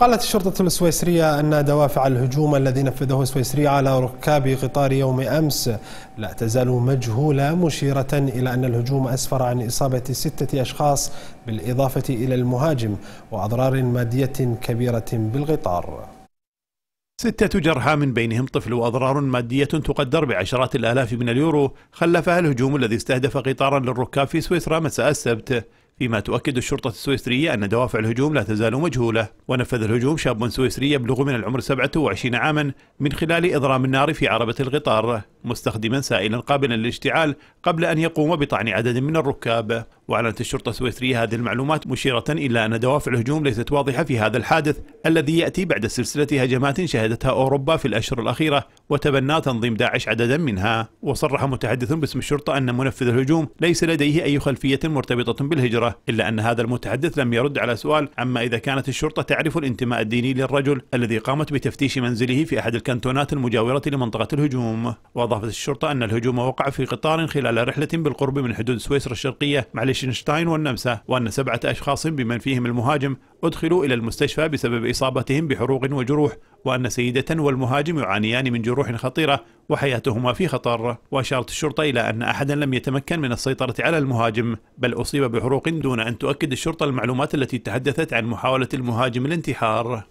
قالت الشرطة السويسرية أن دوافع الهجوم الذي نفذه سويسري على ركاب قطار يوم أمس لا تزال مجهولة مشيرة إلى أن الهجوم أسفر عن إصابة ستة أشخاص بالإضافة إلى المهاجم وأضرار مادية كبيرة بالقطار ستة جرحى من بينهم طفل وأضرار مادية تقدر بعشرات الآلاف من اليورو خلفها الهجوم الذي استهدف قطارا للركاب في سويسرا مساء السبت فيما تؤكد الشرطة السويسرية أن دوافع الهجوم لا تزال مجهولة ونفذ الهجوم شاب سويسري يبلغ من العمر 27 عاما من خلال إضرام النار في عربة القطار مستخدما سائلا قابلا للاشتعال قبل أن يقوم بطعن عدد من الركاب وأعلنت الشرطة السويسرية هذه المعلومات مشيرة إلى أن دوافع الهجوم ليست واضحة في هذا الحادث الذي يأتي بعد سلسلة هجمات شهدتها أوروبا في الأشهر الأخيرة وتبنى تنظيم داعش عددا منها وصرح متحدث باسم الشرطة أن منفذ الهجوم ليس لديه أي خلفية مرتبطة بالهجرة إلا أن هذا المتحدث لم يرد على سؤال عما إذا كانت الشرطة تعرف الانتماء الديني للرجل الذي قامت بتفتيش منزله في أحد الكنتونات المجاورة لمنطقة الهجوم وأضافت الشرطة أن الهجوم وقع في قطار خلال خلال رحلة بالقرب من حدود سويسرا الشرقية مع ليشنشتاين والنمسا وأن سبعة أشخاص بمن فيهم المهاجم أدخلوا إلى المستشفى بسبب إصابتهم بحروق وجروح وأن سيدة والمهاجم يعانيان من جروح خطيرة وحياتهما في خطر وأشارت الشرطة إلى أن أحدا لم يتمكن من السيطرة على المهاجم بل أصيب بحروق دون أن تؤكد الشرطة المعلومات التي تحدثت عن محاولة المهاجم الانتحار